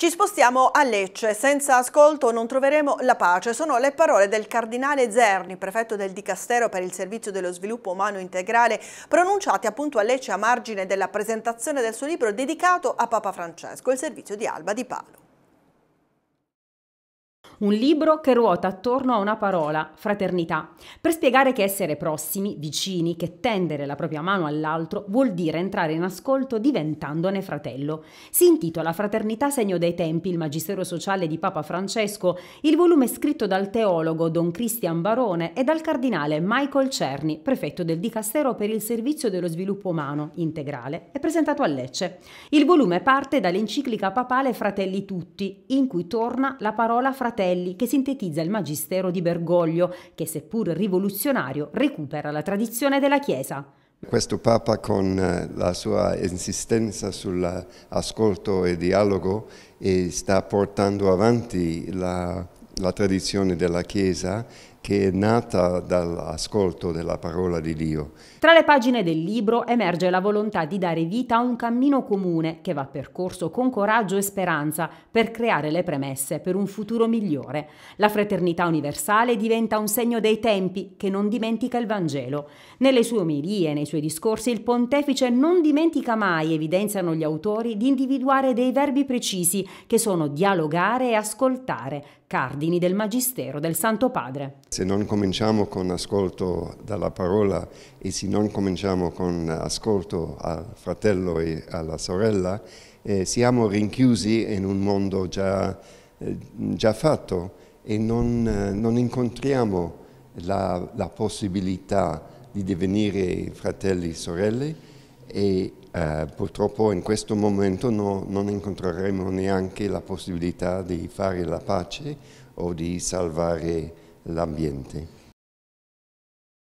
Ci spostiamo a Lecce, senza ascolto non troveremo la pace. Sono le parole del cardinale Zerni, prefetto del Dicastero per il Servizio dello Sviluppo Umano Integrale, pronunciate appunto a Lecce a margine della presentazione del suo libro dedicato a Papa Francesco, il servizio di Alba di Palo un libro che ruota attorno a una parola, fraternità, per spiegare che essere prossimi, vicini, che tendere la propria mano all'altro vuol dire entrare in ascolto diventandone fratello. Si intitola Fraternità segno dei tempi, il magistero sociale di Papa Francesco, il volume scritto dal teologo Don Cristian Barone e dal cardinale Michael Cerni, prefetto del Dicastero per il Servizio dello Sviluppo Umano Integrale, è presentato a Lecce. Il volume parte dall'enciclica papale Fratelli Tutti, in cui torna la parola fratello Castelli che sintetizza il magistero di Bergoglio, che seppur rivoluzionario recupera la tradizione della Chiesa. Questo Papa con eh, la sua insistenza sull'ascolto e dialogo eh, sta portando avanti la, la tradizione della Chiesa che è nata dall'ascolto della parola di Dio. Tra le pagine del libro emerge la volontà di dare vita a un cammino comune che va percorso con coraggio e speranza per creare le premesse per un futuro migliore. La fraternità universale diventa un segno dei tempi che non dimentica il Vangelo. Nelle sue omelie e nei suoi discorsi il pontefice non dimentica mai, evidenziano gli autori, di individuare dei verbi precisi che sono dialogare e ascoltare, cardini del magistero del Santo Padre. Se non cominciamo con ascolto dalla parola e se non cominciamo con ascolto al fratello e alla sorella, eh, siamo rinchiusi in un mondo già, eh, già fatto e non, eh, non incontriamo la, la, possibilità di divenire fratelli e sorelle e eh, purtroppo in questo momento no, non incontreremo neanche la possibilità di fare la pace o di salvare ambiente.